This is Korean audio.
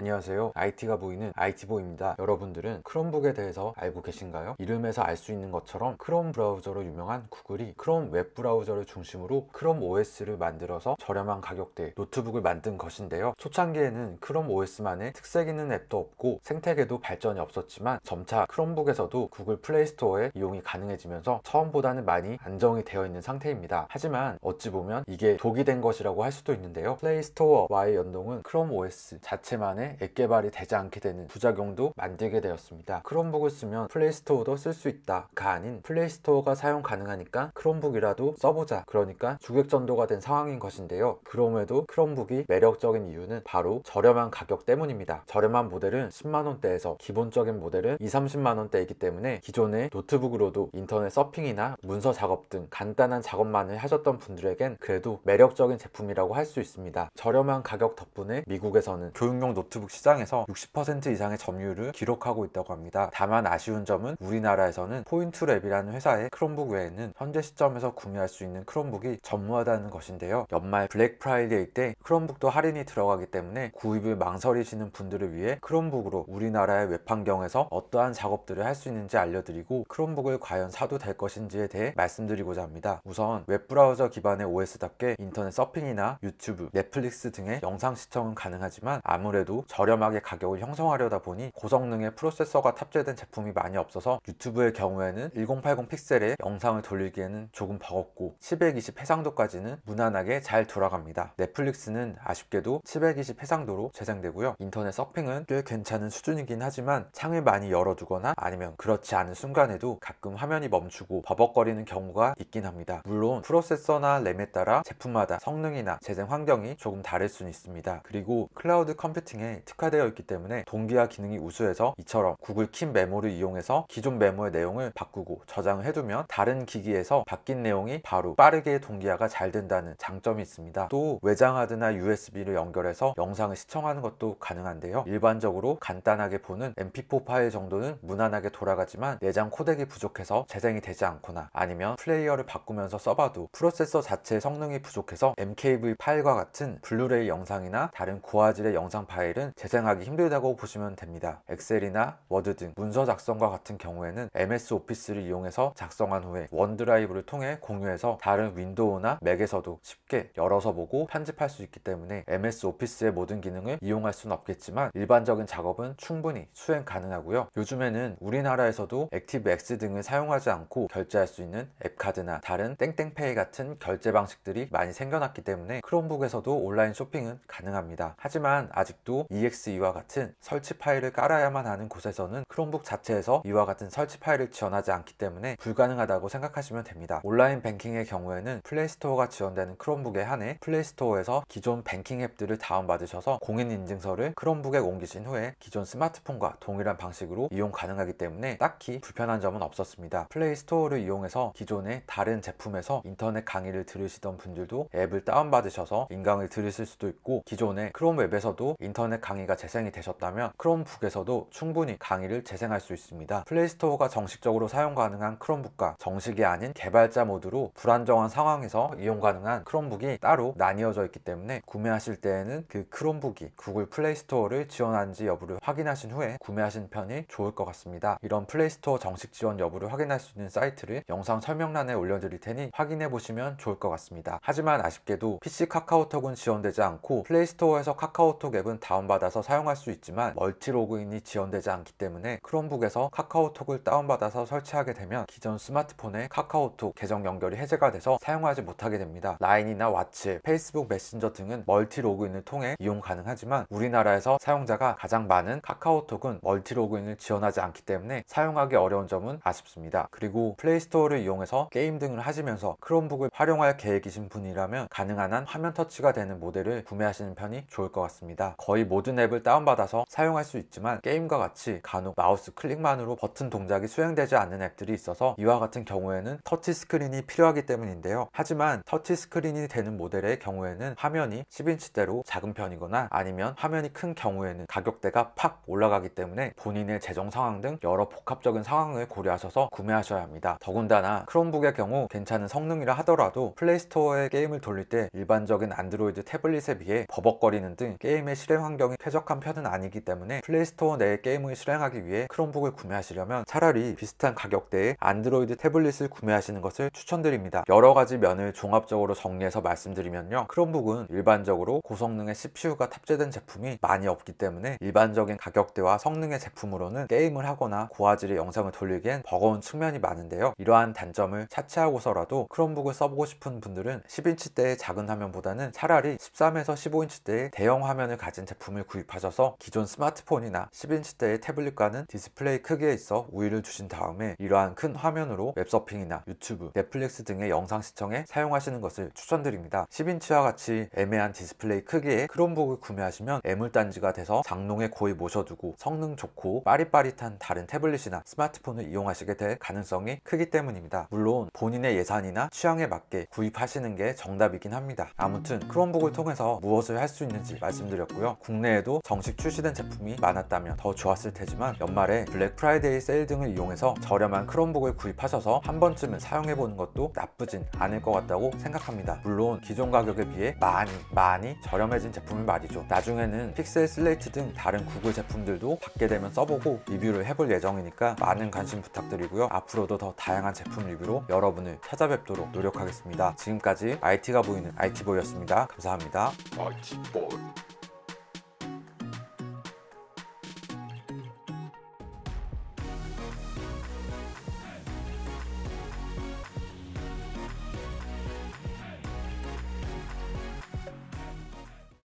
안녕하세요 IT가 보이는 IT보입니다 여러분들은 크롬북에 대해서 알고 계신가요? 이름에서 알 수 있는 것처럼 크롬 브라우저로 유명한 구글이 크롬 웹 브라우저를 중심으로 크롬 OS를 만들어서 저렴한 가격대 노트북을 만든 것인데요 초창기에는 크롬 OS만의 특색 있는 앱도 없고 생태계도 발전이 없었지만 점차 크롬북에서도 구글 플레이스토어에 이용이 가능해지면서 처음보다는 많이 안정이 되어 있는 상태입니다 하지만 어찌 보면 이게 독이 된 것이라고 할 수도 있는데요 플레이스토어와의 연동은 크롬 OS 자체만의 때앱 개발이 되지 않게 되는 부작용도 만들게 되었습니다. 크롬북을 쓰면 플레이스토어도 쓸 수 있다가 아닌 플레이스토어가 사용 가능하니까 크롬북이라도 써보자 그러니까 주객전도가 된 상황인 것인데요. 그럼에도 크롬북이 매력적인 이유는 바로 저렴한 가격 때문입니다. 저렴한 모델은 10만원대에서 기본적인 모델은 2, 0 30만원대이기 때문에 기존의 노트북으로도 인터넷 서핑이나 문서 작업 등 간단한 작업만을 하셨던 분들에겐 그래도 매력적인 제품이라고 할 수 있습니다. 저렴한 가격 덕분에 미국에서는 교육용 노트북 노트북 시장에서 60% 이상의 점유율을 기록하고 있다고 합니다. 다만 아쉬운 점은 우리나라에서는 포인트랩이라는 회사의 크롬북 외에는 현재 시점에서 구매할 수 있는 크롬북이 전무하다는 것인데요. 연말 블랙 프라이데이 때 크롬북도 할인이 들어가기 때문에 구입을 망설이시는 분들을 위해 크롬북으로 우리나라의 웹 환경에서 어떠한 작업들을 할 수 있는지 알려드리고 크롬북을 과연 사도 될 것인지에 대해 말씀드리고자 합니다. 우선 웹브라우저 기반의 OS답게 인터넷 서핑이나 유튜브, 넷플릭스 등의 영상 시청은 가능하지만 아무래도 저렴하게 가격을 형성하려다 보니 고성능의 프로세서가 탑재된 제품이 많이 없어서 유튜브의 경우에는 1080 픽셀에 영상을 돌리기에는 조금 버겁고 720 해상도까지는 무난하게 잘 돌아갑니다. 넷플릭스는 아쉽게도 720 해상도로 재생되고요. 인터넷 서핑은 꽤 괜찮은 수준이긴 하지만 창을 많이 열어두거나 아니면 그렇지 않은 순간에도 가끔 화면이 멈추고 버벅거리는 경우가 있긴 합니다. 물론 프로세서나 램에 따라 제품마다 성능이나 재생 환경이 조금 다를 수는 있습니다. 그리고 클라우드 컴퓨팅에 특화되어 있기 때문에 동기화 기능이 우수해서 이처럼 구글 킴 메모를 이용해서 기존 메모의 내용을 바꾸고 저장을 해두면 다른 기기에서 바뀐 내용이 바로 빠르게 동기화가 잘 된다는 장점이 있습니다. 또 외장하드나 USB를 연결해서 영상을 시청하는 것도 가능한데요. 일반적으로 간단하게 보는 MP4 파일 정도는 무난하게 돌아가지만 내장 코덱이 부족해서 재생이 되지 않거나 아니면 플레이어를 바꾸면서 써봐도 프로세서 자체 의 성능이 부족해서 MKV 파일과 같은 블루레이 영상이나 다른 고화질의 영상 파일은 경우에는 재생하기 힘들다고 보시면 됩니다. 엑셀이나 워드 등 문서 작성과 같은 경우에는 MS 오피스를 이용해서 작성한 후에 원드라이브를 통해 공유해서 다른 윈도우나 맥에서도 쉽게 열어서 보고 편집할 수 있기 때문에 MS 오피스의 모든 기능을 이용할 수는 없겠지만 일반적인 작업은 충분히 수행 가능하고요. 요즘에는 우리나라에서도 액티브 X 등을 사용하지 않고 결제할 수 있는 앱카드나 다른 땡땡페이 같은 결제 방식들이 많이 생겨났기 때문에 크롬북에서도 온라인 쇼핑은 가능합니다. 하지만 아직도 이 EXE와 같은 설치 파일을 깔아야만 하는 곳에서는 크롬북 자체에서 이와 같은 설치 파일을 지원하지 않기 때문에 불가능하다고 생각하시면 됩니다. 온라인 뱅킹의 경우에는 플레이스토어가 지원되는 크롬북에 한해 플레이스토어에서 기존 뱅킹 앱들을 다운받으셔서 공인인증서를 크롬북에 옮기신 후에 기존 스마트폰과 동일한 방식으로 이용 가능하기 때문에 딱히 불편한 점은 없었습니다. 플레이스토어를 이용해서 기존의 다른 제품에서 인터넷 강의를 들으시던 분들도 앱을 다운받으셔서 인강을 들으실 수도 있고 기존의 크롬 웹에서도 인터넷 전에 강의가 재생이 되셨다면 크롬북에서도 충분히 강의를 재생할 수 있습니다. 플레이스토어가 정식적으로 사용 가능한 크롬북과 정식이 아닌 개발자 모드로 불안정한 상황에서 이용 가능한 크롬북이 따로 나뉘어져 있기 때문에 구매하실 때에는 그 크롬북이 구글 플레이스토어를 지원한지 여부를 확인하신 후에 구매하신 편이 좋을 것 같습니다. 이런 플레이스토어 정식 지원 여부를 확인할 수 있는 사이트를 영상 설명란에 올려드릴 테니 확인해 보시면 좋을 것 같습니다. 하지만 아쉽게도 PC 카카오톡은 지원되지 않고 플레이스토어에서 카카오톡 앱은 다운 다운받아서 사용할 수 있지만 멀티 로그인이 지원되지 않기 때문에 크롬북에서 카카오톡을 다운받아서 설치하게 되면 기존 스마트폰에 카카오톡 계정 연결이 해제가 돼서 사용하지 못하게 됩니다. 라인이나 왓츠, 페이스북 메신저 등은 멀티 로그인을 통해 이용 가능하지만 우리나라에서 사용자가 가장 많은 카카오톡은 멀티 로그인을 지원하지 않기 때문에 사용하기 어려운 점은 아쉽습니다. 그리고 플레이스토어를 이용해서 게임 등을 하시면서 크롬북을 활용할 계획이신 분이라면 가능한 한 화면 터치가 되는 모델을 구매하시는 편이 좋을 것 같습니다. 거의 모 모든 앱을 다운받아서 사용할 수 있지만 게임과 같이 간혹 마우스 클릭만으로 버튼 동작이 수행되지 않는 앱들이 있어서 이와 같은 경우에는 터치 스크린이 필요하기 때문인데요. 하지만 터치 스크린이 되는 모델의 경우에는 화면이 10인치대로 작은 편이거나 아니면 화면이 큰 경우에는 가격대가 팍 올라가기 때문에 본인의 재정 상황 등 여러 복합적인 상황을 고려하셔서 구매하셔야 합니다. 더군다나 크롬북의 경우 괜찮은 성능이라 하더라도 플레이스토어에 게임을 돌릴 때 일반적인 안드로이드 태블릿에 비해 버벅거리는 등 게임의 실행 환경 환경이 쾌적한 편은 아니기 때문에 플레이스토어 내 게임을 실행하기 위해 크롬북을 구매하시려면 차라리 비슷한 가격대의 안드로이드 태블릿을 구매하시는 것을 추천드립니다. 여러 가지 면을 종합적으로 정리해서 말씀드리면요. 크롬북은 일반적으로 고성능의 CPU가 탑재된 제품이 많이 없기 때문에 일반적인 가격대와 성능의 제품으로는 게임을 하거나 고화질의 영상을 돌리기엔 버거운 측면이 많은데요. 이러한 단점을 차치하고서라도 크롬북을 써보고 싶은 분들은 10인치대의 작은 화면보다는 차라리 13에서 15인치대의 대형 화면을 가진 제품을 제품을 구입하셔서 기존 스마트폰이나 10인치대의 태블릿과는 디스플레이 크기에 있어 우위를 주신 다음에 이러한 큰 화면으로 웹서핑이나 유튜브, 넷플릭스 등의 영상 시청에 사용하시는 것을 추천드립니다. 10인치와 같이 애매한 디스플레이 크기의 크롬북을 구매하시면 애물단지가 돼서 장롱에 거의 모셔두고 성능 좋고 빠릿빠릿한 다른 태블릿이나 스마트폰을 이용하시게 될 가능성이 크기 때문입니다. 물론 본인의 예산이나 취향에 맞게 구입하시는 게 정답이긴 합니다. 아무튼 크롬북을 통해서 무엇을 할 수 있는지 말씀드렸고요. 국내 국내에도 정식 출시된 제품이 많았다면 더 좋았을 테지만 연말에 블랙 프라이데이 세일 등을 이용해서 저렴한 크롬북을 구입하셔서 한 번쯤은 사용해보는 것도 나쁘진 않을 것 같다고 생각합니다 물론 기존 가격에 비해 많이 많이 저렴해진 제품을 말이죠 나중에는 픽셀 슬레이트 등 다른 구글 제품들도 받게 되면 써보고 리뷰를 해볼 예정이니까 많은 관심 부탁드리고요 앞으로도 더 다양한 제품 리뷰로 여러분을 찾아뵙도록 노력하겠습니다 지금까지 IT가 보이는 IT보이였습니다 감사합니다 IT보이.